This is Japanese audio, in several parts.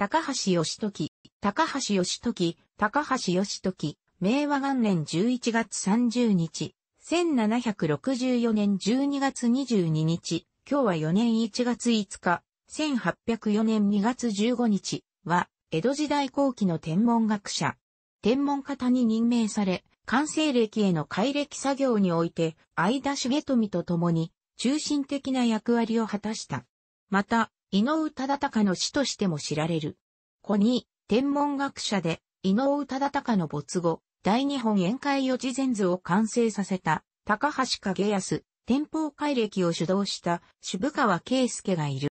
高橋義時、高橋義時、高橋義時、明和元年11月30日、1764年12月22日、今日は4年1月5日、1804年2月15日は、江戸時代後期の天文学者。天文方に任命され、完成歴への改歴作業において、相田重富と共に、中心的な役割を果たした。また、井上忠敬の死としても知られる。子に、天文学者で、井上忠敬の没後、大日本宴会予知前図を完成させた、高橋景康、天保改暦を主導した渋川圭介がいる。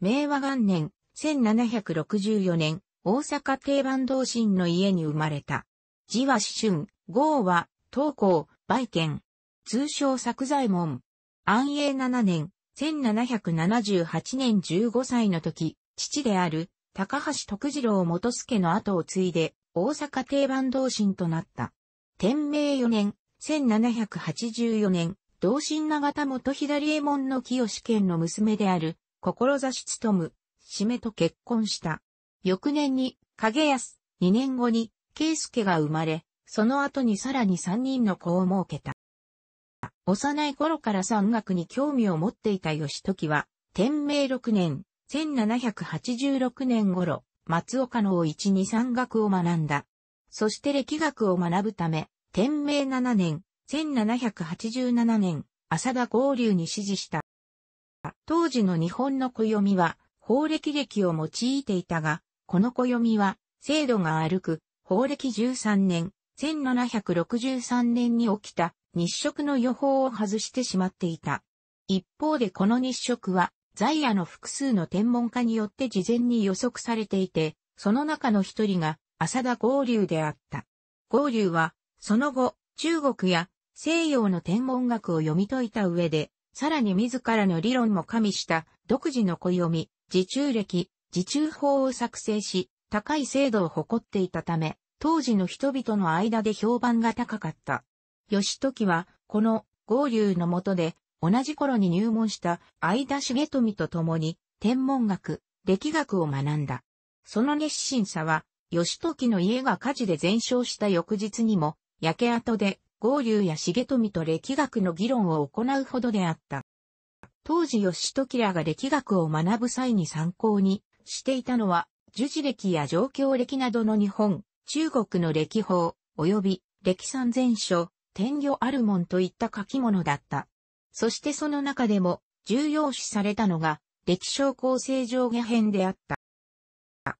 明和元年、1764年、大阪定番同心の家に生まれた。字は春、号は、東光、売店。通称作左衛門。安永七年、1778年15歳の時、父である高橋徳次郎元助の後を継いで大阪定番同心となった。天明4年、1784年、同心長田元左衛門の清志験の娘である、志務、しめと結婚した。翌年に、影安、2年後に、圭介が生まれ、その後にさらに3人の子を設けた。幼い頃から山岳に興味を持っていた義時は、天明6年、1786年頃、松岡の一に山岳を学んだ。そして歴学を学ぶため、天明7年、1787年、浅田合流に指示した。当時の日本の暦は、法暦歴を用いていたが、この暦は、制度が歩く、法暦13年、1763年に起きた、日食の予報を外してしまっていた。一方でこの日食は、在野の複数の天文家によって事前に予測されていて、その中の一人が浅田合流であった。合流は、その後、中国や西洋の天文学を読み解いた上で、さらに自らの理論も加味した独自の小読み、自中歴、自中法を作成し、高い精度を誇っていたため、当時の人々の間で評判が高かった。義時は、この合流の下で、同じ頃に入門した相田重富と共に、天文学、歴学を学んだ。その熱心さは、義時の家が火事で全焼した翌日にも、焼け跡で合流や重富と歴学の議論を行うほどであった。当時義時らが歴学を学ぶ際に参考にしていたのは、樹事歴や状況歴などの日本、中国の歴法、及び歴三全書、天魚アルモンといった書き物だった。そしてその中でも重要視されたのが歴小構成上下編であった。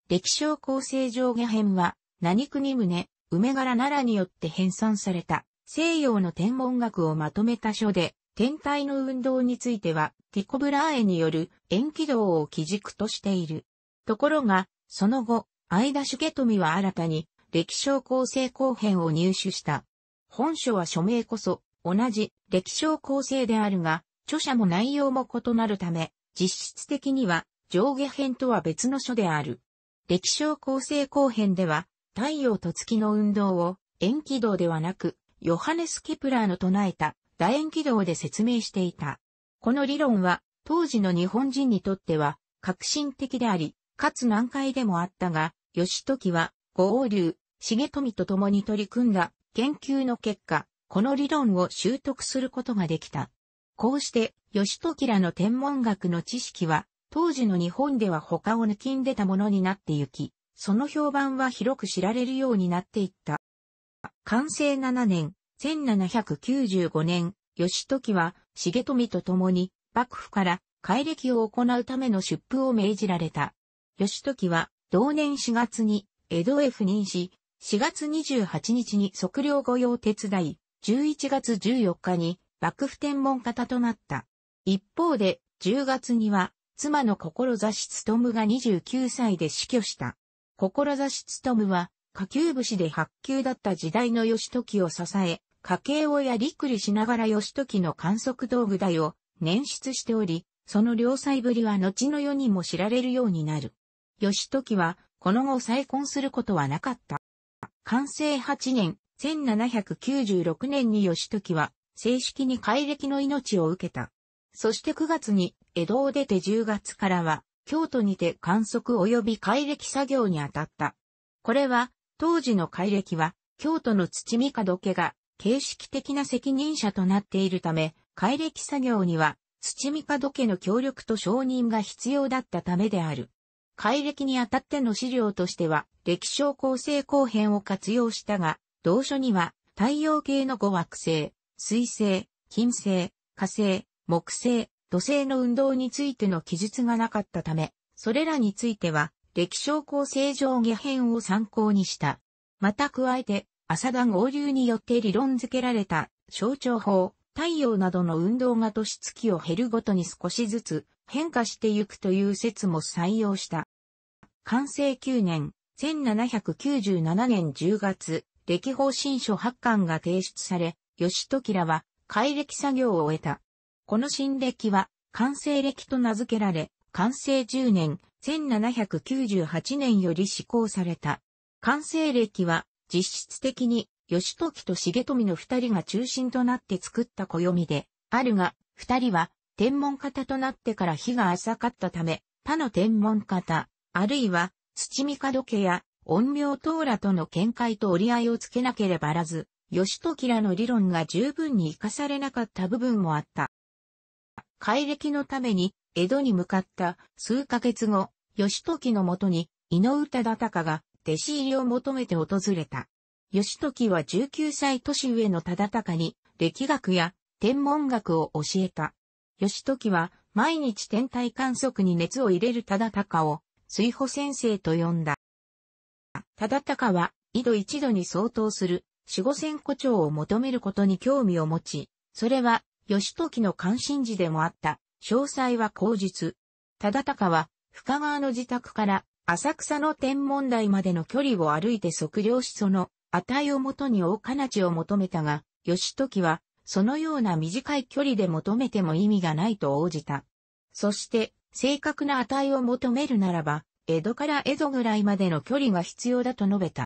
歴小構成上下編は何国宗、梅柄奈良によって編纂された西洋の天文学をまとめた書で天体の運動についてはティコブラーエによる延期道を基軸としている。ところが、その後、相田ト富は新たに歴小構成後編を入手した。本書は署名こそ、同じ歴史構成であるが、著者も内容も異なるため、実質的には上下編とは別の書である。歴史構成後編では、太陽と月の運動を円軌道ではなく、ヨハネス・ケプラーの唱えた楕円軌道で説明していた。この理論は、当時の日本人にとっては、革新的であり、かつ難解でもあったが、義時は、五王流、重富と共に取り組んだ研究の結果、この理論を習得することができた。こうして、義時らの天文学の知識は、当時の日本では他を抜きんでたものになってゆき、その評判は広く知られるようになっていった。完成7年、1795年、義時は、重富と共に、幕府から、改暦を行うための出布を命じられた。義時は、同年4月に、江戸へ赴任し、4月28日に測量御用手伝い、11月14日に幕府天文方となった。一方で、10月には、妻の志つとむが29歳で死去した。志つとむは、下級武士で発級だった時代の義時を支え、家計をやりくりしながら義時の観測道具台を捻出しており、その良妻ぶりは後の世にも知られるようになる。義時は、この後再婚することはなかった。完成8年、1796年に義時は、正式に改暦の命を受けた。そして9月に、江戸を出て10月からは、京都にて観測及び改暦作業に当たった。これは、当時の改暦は、京都の土見門家が、形式的な責任者となっているため、改暦作業には、土見門家の協力と承認が必要だったためである。改力にあたっての資料としては、歴小構成後編を活用したが、同書には、太陽系の5惑星、水星、金星、火星、木星、土星の運動についての記述がなかったため、それらについては、歴小構成上下編を参考にした。また加えて、浅田合流によって理論付けられた、象徴法、太陽などの運動が年月を減るごとに少しずつ変化してゆくという説も採用した。完成9年、1797年10月、歴法新書発刊が提出され、義時らは、改歴作業を終えた。この新歴は、完成歴と名付けられ、完成10年、1798年より施行された。完成歴は、実質的に、義時と重富の二人が中心となって作った暦で、あるが、二人は天文型となってから日が浅かったため、他の天文型、あるいは土門家や陰陽等らとの見解と折り合いをつけなければらず、義時らの理論が十分に活かされなかった部分もあった。改暦のために江戸に向かった数ヶ月後、義時のもとに井上忠敬が弟子入りを求めて訪れた。義時は19歳年上の忠敬に歴学や天文学を教えた。義時は毎日天体観測に熱を入れる忠敬を水保先生と呼んだ。忠敬は井戸一度に相当する四五線古調を求めることに興味を持ち、それは義時の関心事でもあった。詳細は口日。忠敬は深川の自宅から浅草の天文台までの距離を歩いて測量しその値をもとに大金地を求めたが、義時はそのような短い距離で求めても意味がないと応じた。そして、正確な値を求めるならば、江戸から江戸ぐらいまでの距離が必要だと述べた。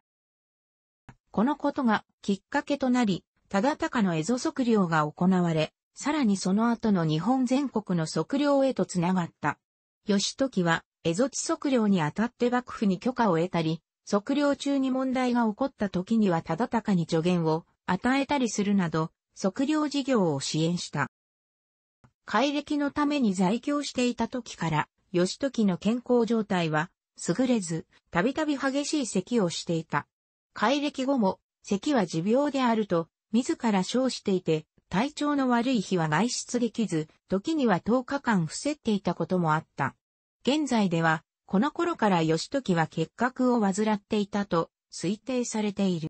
このことがきっかけとなり、忠敬の蝦夷測量が行われ、さらにその後の日本全国の測量へとつながった。義時は、蝦夷地測量にあたって幕府に許可を得たり、測量中に問題が起こった時には忠敬に助言を与えたりするなど、測量事業を支援した。改暦のために在京していた時から、義時の健康状態は優れず、たびたび激しい咳をしていた。改暦後も、咳は持病であると、自ら称していて、体調の悪い日は外出できず、時には10日間伏せっていたこともあった。現在では、この頃から義時は結核を患っていたと推定されている。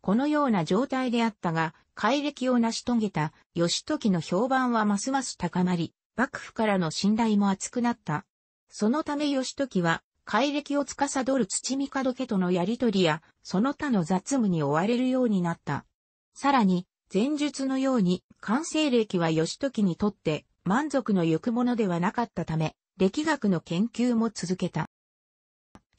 このような状態であったが、改暦を成し遂げた義時の評判はますます高まり、幕府からの信頼も厚くなった。そのため義時は、改暦を司る土帝家とのやりとりや、その他の雑務に追われるようになった。さらに、前述のように、完成歴は義時にとって満足の行くものではなかったため、歴学の研究も続けた。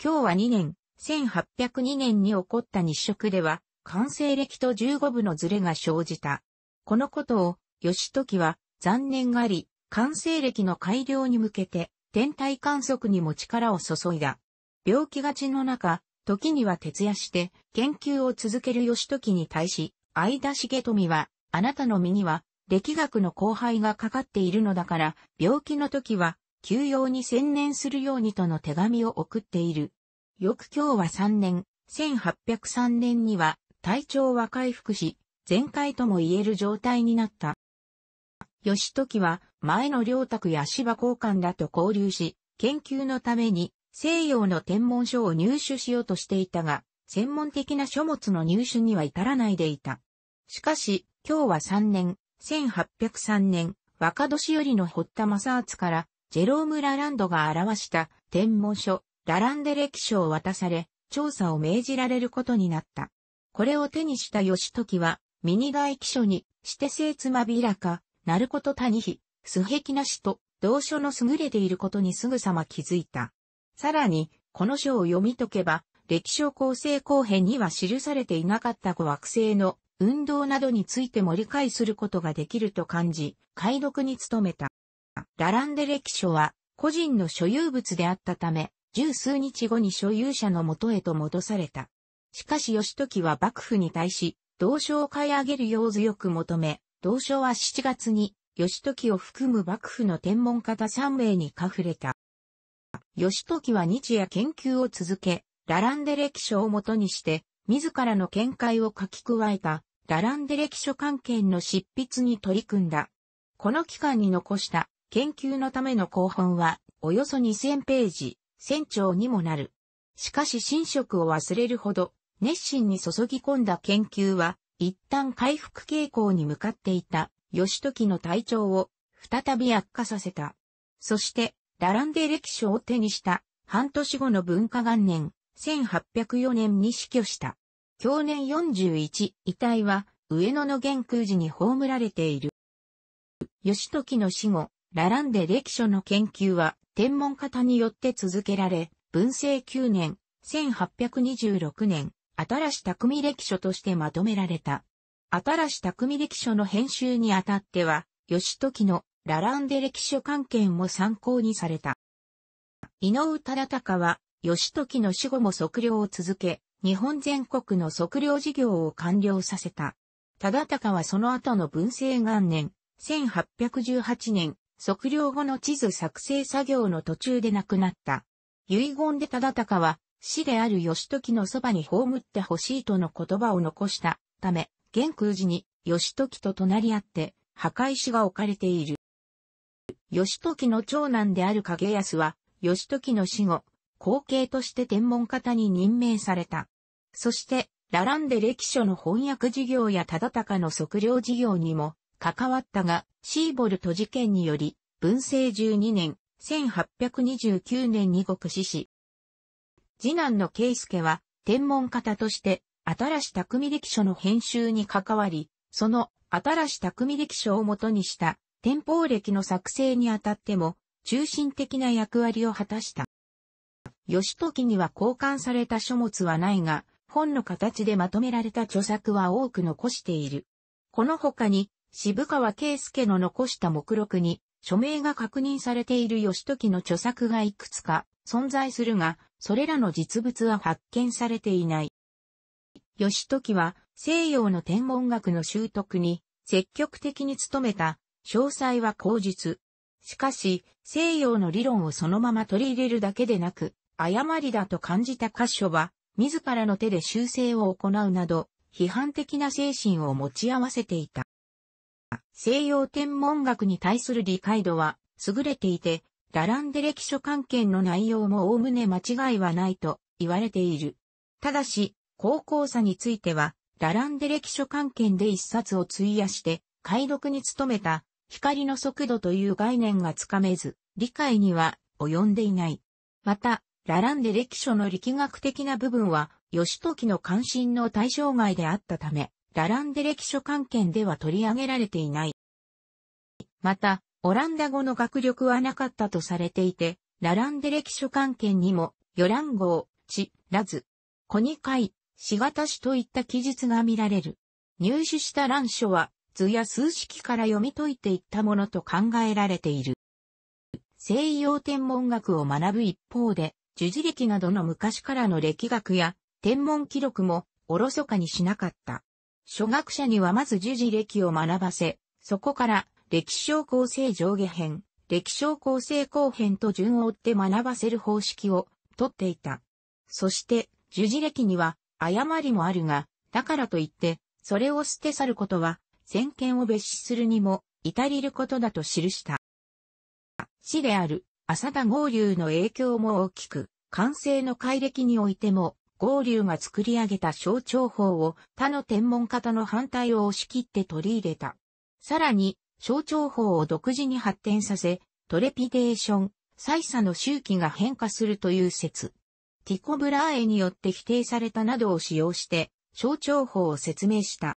今日は2年、1802年に起こった日食では、完成歴と15部のズレが生じた。このことを、義時は残念があり、完成歴の改良に向けて、天体観測にも力を注いだ。病気がちの中、時には徹夜して研究を続ける義時に対し、相田重富は、あなたの身には、歴学の後輩がかかっているのだから、病気の時は、休養に専念するようにとの手紙を送っている。翌今日は3年、1803年には、体調は回復し、全開とも言える状態になった。義時は前の両宅や芝交換らと交流し、研究のために西洋の天文書を入手しようとしていたが、専門的な書物の入手には至らないでいた。しかし、今日は3年、1803年、若年寄りの堀田正厚から、ジェローム・ラランドが表した天文書、ラランデ歴書を渡され、調査を命じられることになった。これを手にした義時は、ミニ大記書に、して生つまびらか、なること谷比、へきなしと、同書の優れていることにすぐさま気づいた。さらに、この書を読み解けば、歴史構成後編には記されていなかった惑星の運動などについても理解することができると感じ、解読に努めた。ラランデ歴書は個人の所有物であったため、十数日後に所有者の元へと戻された。しかし義時は幕府に対し、同書を買い上げるよう強く求め、同書は7月に、義時を含む幕府の天文方3名にかふれた。義時は日夜研究を続け、ラランデ歴書をもとにして、自らの見解を書き加えた、ラランデ歴書関係の執筆に取り組んだ。この期間に残した研究のための広本は、およそ2000ページ、船長にもなる。しかし新職を忘れるほど、熱心に注ぎ込んだ研究は、一旦回復傾向に向かっていた、義時の体調を、再び悪化させた。そして、ラランデ歴史を手にした、半年後の文化元年、1804年に死去した。去年41、遺体は、上野の玄空寺に葬られている。義時の死後、ラランデ歴書の研究は、天文方によって続けられ、文政9年、1826年、新し匠歴書としてまとめられた。新し匠歴書の編集にあたっては、義時のラランデ歴書関係も参考にされた。井上忠敬は、義時の死後も測量を続け、日本全国の測量事業を完了させた。忠敬はその後の文政元年、1818年、測量後の地図作成作業の途中で亡くなった。遺言で忠敬は、死である義時のそばに葬ってほしいとの言葉を残したため、玄空寺に義時と隣り合って墓石が置かれている。義時の長男である影康は、義時の死後、後継として天文方に任命された。そして、ラランデ歴書の翻訳事業や忠敬の測量事業にも関わったが、シーボルト事件により、文政12年、1829年に獄死し、次男の圭介は、天文方として、新し匠歴書の編集に関わり、その新し匠歴書をもとにした天保歴の作成にあたっても、中心的な役割を果たした。義時には交換された書物はないが、本の形でまとめられた著作は多く残している。この他に、渋川圭介の残した目録に、署名が確認されている義時の著作がいくつか存在するが、それらの実物は発見されていない。義時は西洋の天文学の習得に積極的に努めた、詳細は口述。しかし、西洋の理論をそのまま取り入れるだけでなく、誤りだと感じた箇所は、自らの手で修正を行うなど、批判的な精神を持ち合わせていた。西洋天文学に対する理解度は優れていて、ラランデ歴書関係の内容も概ね間違いはないと言われている。ただし、高校差については、ラランデ歴書関係で一冊を費やして、解読に努めた、光の速度という概念がつかめず、理解には及んでいない。また、ラランデ歴書の力学的な部分は、義時の関心の対象外であったため、ラランデ歴書関係では取り上げられていない。また、オランダ語の学力はなかったとされていて、ラランデ歴書関係にも、ヨラン号、チ、ラズ、コニカイ、シガタシといった記述が見られる。入手した乱書は、図や数式から読み解いていったものと考えられている。西洋天文学を学ぶ一方で、樹字歴などの昔からの歴学や天文記録もおろそかにしなかった。初学者にはまず樹字歴を学ばせ、そこから歴小構成上下編、歴小構成後編と順を追って学ばせる方式をとっていた。そして、樹字歴には誤りもあるが、だからといって、それを捨て去ることは、先見を別視するにも、至りることだと記した。死である、浅田合流の影響も大きく、完成の改歴においても、合流が作り上げた象徴法を他の天文家との反対を押し切って取り入れた。さらに、象徴法を独自に発展させ、トレピデーション、再差の周期が変化するという説。ティコ・ブラーエによって否定されたなどを使用して、象徴法を説明した。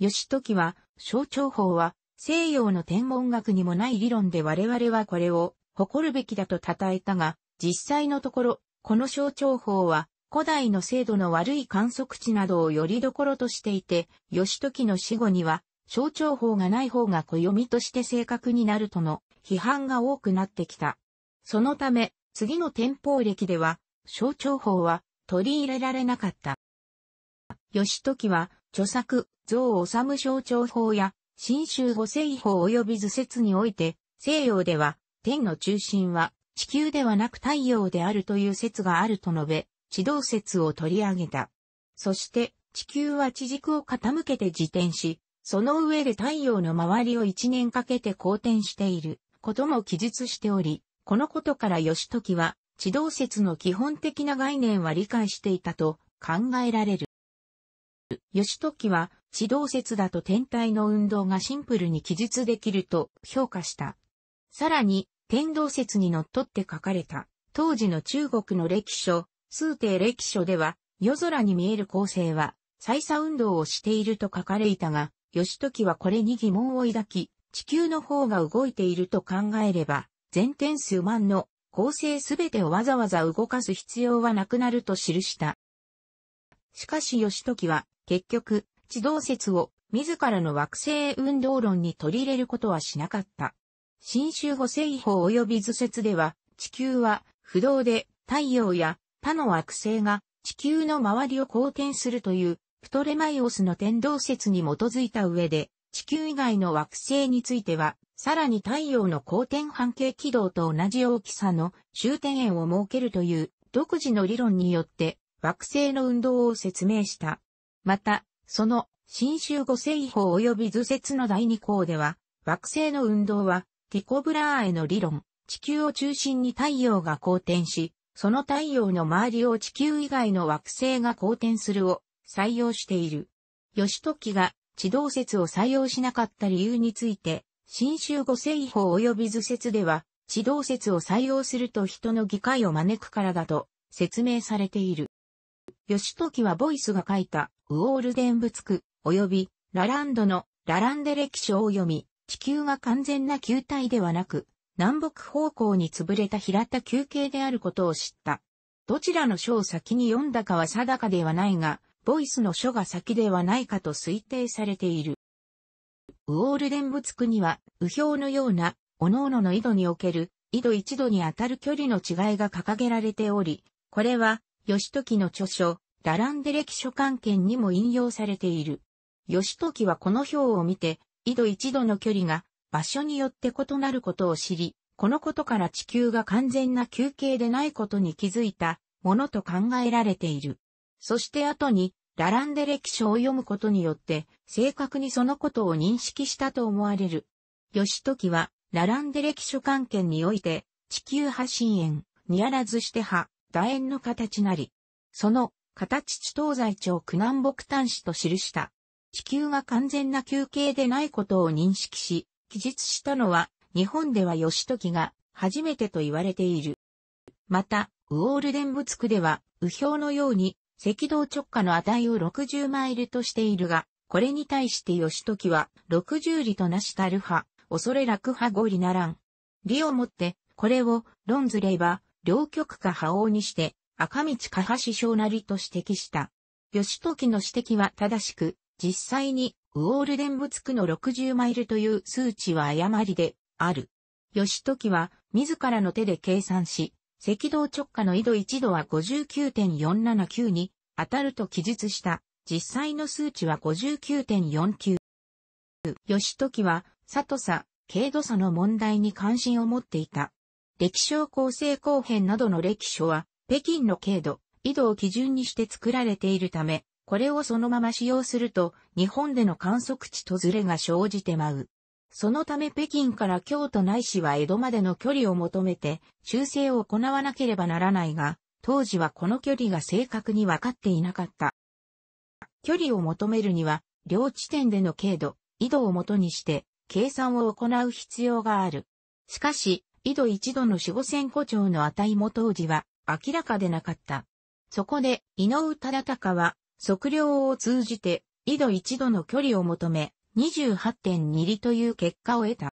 義時は、象徴法は、西洋の天文学にもない理論で我々はこれを誇るべきだと称えたが、実際のところ、この象徴法は、古代の精度の悪い観測値などをよりどころとしていて、義時の死後には、象徴法がない方が暦として正確になるとの批判が多くなってきた。そのため、次の天保歴では、象徴法は取り入れられなかった。義時は、著作、像を治む象徴法や、新州補正法及び図説において、西洋では、天の中心は、地球ではなく太陽であるという説があると述べ、地動説を取り上げた。そして、地球は地軸を傾けて自転し、その上で太陽の周りを一年かけて公転していることも記述しており、このことから義時は地動説の基本的な概念は理解していたと考えられる。義時は地動説だと天体の運動がシンプルに記述できると評価した。さらに、天動説にのっとって書かれた当時の中国の歴書、数帝歴書では夜空に見える恒星は、再差運動をしていると書かれいたが、義時はこれに疑問を抱き、地球の方が動いていると考えれば、全天数万の構成すべてをわざわざ動かす必要はなくなると記した。しかし義時は、結局、地動説を自らの惑星運動論に取り入れることはしなかった。新州五星法及び図説では、地球は不動で太陽や他の惑星が地球の周りを公転するというプトレマイオスの天動説に基づいた上で、地球以外の惑星については、さらに太陽の公転半径軌道と同じ大きさの終点円を設けるという独自の理論によって惑星の運動を説明した。また、その新州五星法及び図説の第2項では、惑星の運動はティコブラーへの理論、地球を中心に太陽が公転し、その太陽の周りを地球以外の惑星が公転するを採用している。義時が地動説を採用しなかった理由について、新州五政法及び図説では、地動説を採用すると人の議会を招くからだと説明されている。義時はボイスが書いたウォールデンブツク及びラランドのラランデ歴史を読み、地球が完全な球体ではなく、南北方向に潰れた平田球形であることを知った。どちらの書を先に読んだかは定かではないが、ボイスの書が先ではないかと推定されている。ウォールデンブツクには、右表のような、各々の井戸における、井戸一度に当たる距離の違いが掲げられており、これは、義時の著書、ラランデ歴書関係にも引用されている。義時はこの表を見て、井戸一度の距離が場所によって異なることを知り、このことから地球が完全な球形でないことに気づいたものと考えられている。そして後に、ラランデ歴書を読むことによって、正確にそのことを認識したと思われる。義時は、ラランデ歴書関係において、地球派深淵、にあらずして派、楕円の形なり。その、形地東西町苦南北端子と記した。地球が完全な休憩でないことを認識し、記述したのは、日本では義時が初めてと言われている。また、ウォールデンブツクでは、右表のように赤道直下の値を60マイルとしているが、これに対して義時は、60里となしたる派、恐れ楽派五里ならん。理をもって、これを、論ずれば、両極下派王にして、赤道下派師匠なりと指摘した。義時の指摘は正しく、実際に、ウォールデンブツクの60マイルという数値は誤りで、ある。義時は、自らの手で計算し、赤道直下の緯度1度は59.479に当たると記述した、実際の数値は59.49。義時は、里差、軽度差の問題に関心を持っていた。歴史構成後編などの歴書は、北京の軽度、緯度を基準にして作られているため、これをそのまま使用すると、日本での観測地とずれが生じてまう。そのため北京から京都内市は江戸までの距離を求めて修正を行わなければならないが、当時はこの距離が正確に分かっていなかった。距離を求めるには、両地点での経度、緯度をもとにして、計算を行う必要がある。しかし、緯度一度の四五線古町の値も当時は明らかでなかった。そこで、井上忠敬は、測量を通じて、緯度一度の距離を求め、28.2里という結果を得た。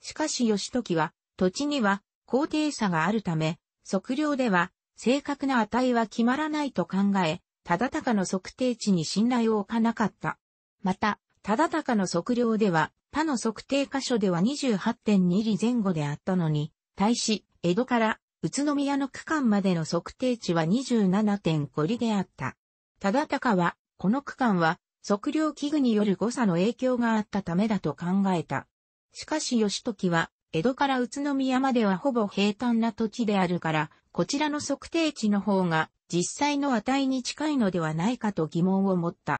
しかし義時は、土地には高低差があるため、測量では正確な値は決まらないと考え、忠高の測定値に信頼を置かなかった。また、忠高の測量では、他の測定箇所では28.2里前後であったのに、対し、江戸から宇都宮の区間までの測定値は27.5里であった。忠高は、この区間は測量器具による誤差の影響があったためだと考えた。しかし義時は、江戸から宇都宮まではほぼ平坦な土地であるから、こちらの測定値の方が実際の値に近いのではないかと疑問を持った。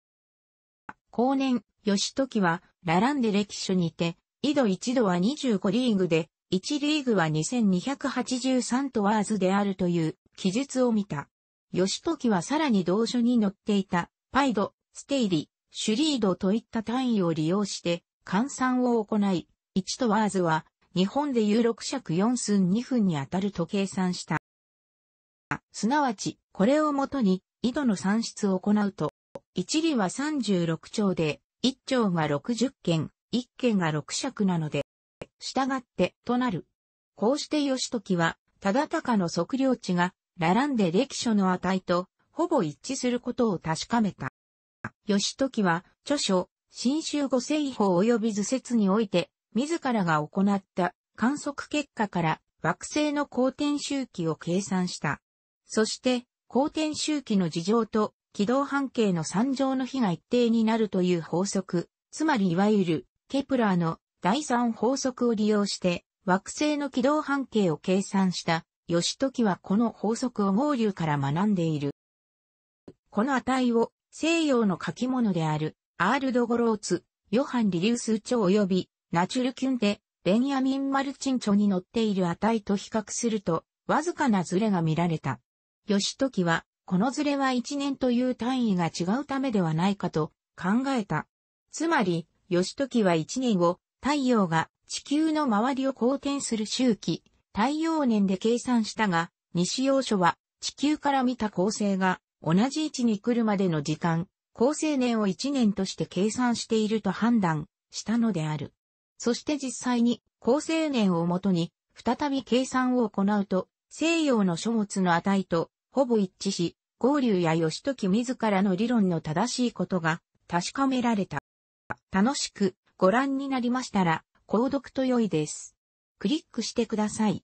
後年、義時は、ラランで歴史にて、井戸一度は25リーグで、1リーグは2283とワーズであるという記述を見た。義時はさらに同書に載っていた、パイド、ステイリ、シュリードといった単位を利用して、換算を行い、1とワーズは、日本でいう6尺4寸2分にあたると計算した。すなわち、これをもとに、緯度の算出を行うと、1里は36丁で、1丁が60間、1間が6尺なので、従って、となる。こうして義時は、忠敬の測量値が、並んで歴書の値と、ほぼ一致することを確かめた。義時は、著書、新州五世法及び図説において、自らが行った観測結果から惑星の公転周期を計算した。そして、公転周期の事情と軌道半径の三乗の比が一定になるという法則、つまりいわゆるケプラーの第三法則を利用して惑星の軌道半径を計算した義時はこの法則を毛流から学んでいる。この値を西洋の書き物である、アール・ド・ゴローツ、ヨハン・リリウス・チョ及び、ナチュル・キュンで、ベンヤミン・マルチンチョに載っている値と比較すると、わずかなズレが見られた。義時は、このズレは1年という単位が違うためではないかと考えた。つまり、義時は1年後、太陽が地球の周りを公転する周期、太陽年で計算したが、西洋書は地球から見た構成が同じ位置に来るまでの時間、厚生年を1年として計算していると判断したのである。そして実際に厚生年をもとに再び計算を行うと西洋の書物の値とほぼ一致し、合流や義時自らの理論の正しいことが確かめられた。楽しくご覧になりましたら、購読と良いです。クリックしてください。